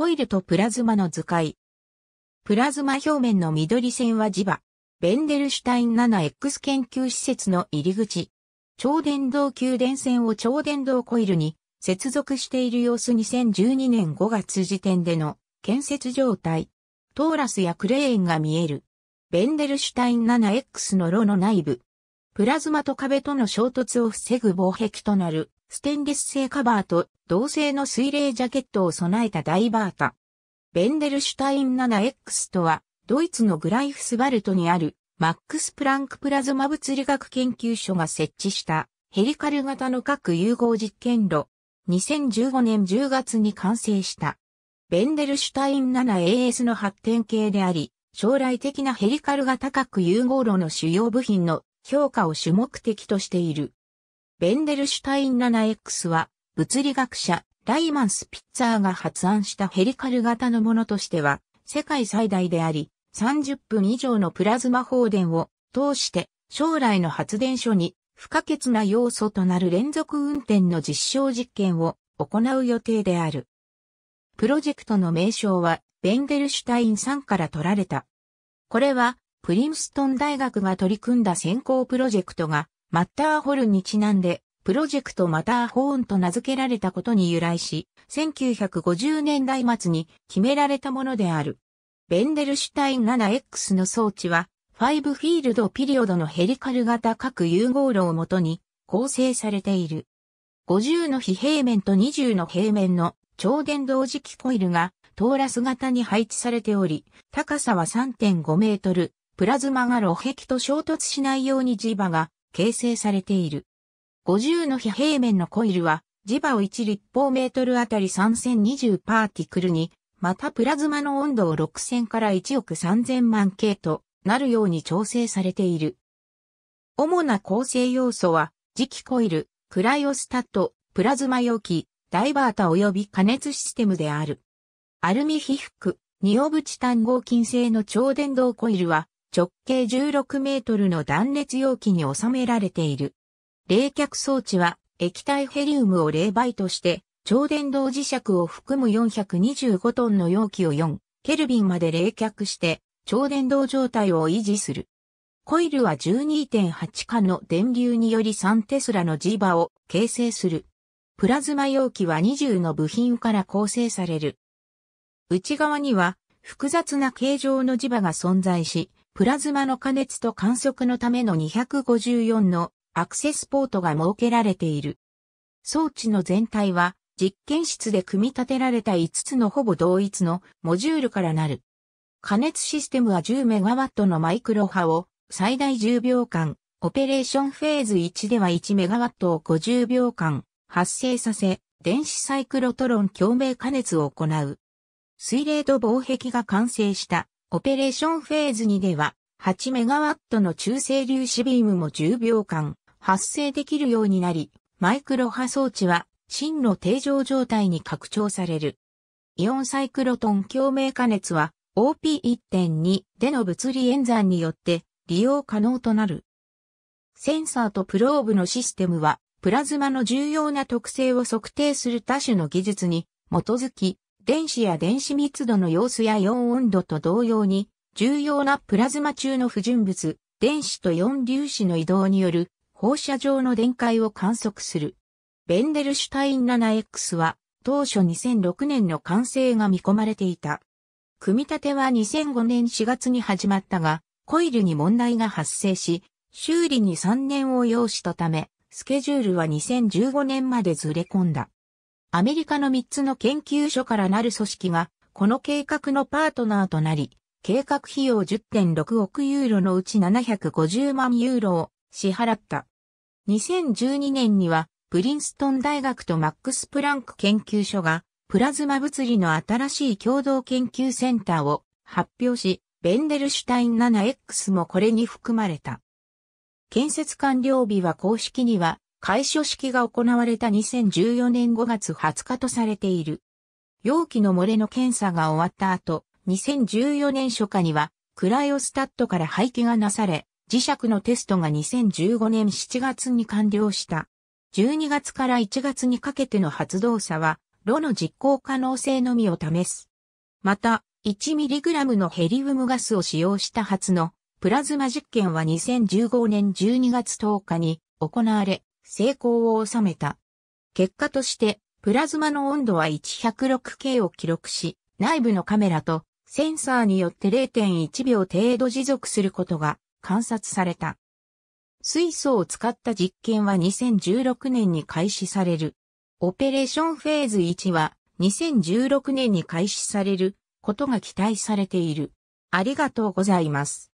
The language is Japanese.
コイルとプラズマの図解。プラズマ表面の緑線は磁場。ベンデルシュタイン 7X 研究施設の入り口。超電導給電線を超電導コイルに接続している様子2012年5月時点での建設状態。トーラスやクレーンが見える。ベンデルシュタイン 7X の炉の内部。プラズマと壁との衝突を防ぐ防壁となるステンレス製カバーと同製の水冷ジャケットを備えたダイバータ。ベンデルシュタイン 7X とは、ドイツのグライフスバルトにあるマックス・プランクプラズマ物理学研究所が設置したヘリカル型の核融合実験炉。2015年10月に完成した。ベンデルシュタイン 7AS の発展系であり、将来的なヘリカル型核融合炉の主要部品の評価を主目的としている。ベンデルシュタイン 7X は、物理学者、ライマン・スピッツァーが発案したヘリカル型のものとしては、世界最大であり、30分以上のプラズマ放電を通して、将来の発電所に不可欠な要素となる連続運転の実証実験を行う予定である。プロジェクトの名称は、ベンデルシュタイン3から取られた。これは、プリンストン大学が取り組んだ先行プロジェクトがマッターホルンにちなんで、プロジェクトマターホーンと名付けられたことに由来し、1950年代末に決められたものである。ベンデルシュタイン 7X の装置は、5フィールドピリオドのヘリカル型各融合炉をもとに構成されている。50の非平面と20の平面の超電導磁気コイルがトーラス型に配置されており、高さは3.5メートル、プラズマが露壁と衝突しないように磁場が形成されている。50の非平面のコイルは、磁場を1立方メートルあたり3020パーティクルに、またプラズマの温度を6000から1億3000万 K となるように調整されている。主な構成要素は、磁気コイル、クライオスタット、プラズマ容器、ダイバータ及び加熱システムである。アルミ被覆、ニオブチタン合金製の超電導コイルは、直径16メートルの断熱容器に収められている。冷却装置は液体ヘリウムを冷媒として超電導磁石を含む425トンの容器を4ケルビンまで冷却して超電導状態を維持する。コイルは12.8カの電流により3テスラの磁場を形成する。プラズマ容器は20の部品から構成される。内側には複雑な形状の磁場が存在し、プラズマの加熱と観測のための254のアクセスポートが設けられている。装置の全体は実験室で組み立てられた5つのほぼ同一のモジュールからなる。加熱システムは1 0メガワットのマイクロ波を最大10秒間、オペレーションフェーズ1では1メガワットを50秒間発生させ、電子サイクロトロン共鳴加熱を行う。水冷と防壁が完成したオペレーションフェーズ2では、8メガワットの中性粒子ビームも10秒間発生できるようになり、マイクロ波装置は真の定常状態に拡張される。イオンサイクロトン共鳴加熱は OP1.2 での物理演算によって利用可能となる。センサーとプローブのシステムはプラズマの重要な特性を測定する多種の技術に基づき電子や電子密度の様子やイオン温度と同様に、重要なプラズマ中の不純物、電子と4粒子の移動による放射状の電解を観測する。ベンデルシュタイン 7X は当初2006年の完成が見込まれていた。組み立ては2005年4月に始まったが、コイルに問題が発生し、修理に3年を要したため、スケジュールは2015年までずれ込んだ。アメリカの3つの研究所からなる組織が、この計画のパートナーとなり、計画費用10.6億ユーロのうち750万ユーロを支払った。2012年には、プリンストン大学とマックス・プランク研究所が、プラズマ物理の新しい共同研究センターを発表し、ベンデルシュタイン 7X もこれに含まれた。建設完了日は公式には開所式が行われた2014年5月20日とされている。容器の漏れの検査が終わった後、2014年初夏には、クライオスタットから廃棄がなされ、磁石のテストが2015年7月に完了した。12月から1月にかけての発動差は、炉の実行可能性のみを試す。また、1mg のヘリウムガスを使用した初のプラズマ実験は2015年12月10日に行われ、成功を収めた。結果として、プラズマの温度は 106K を記録し、内部のカメラとセンサーによって0.1秒程度持続することが観察された。水素を使った実験は2016年に開始される。オペレーションフェーズ1は2016年に開始されることが期待されている。ありがとうございます。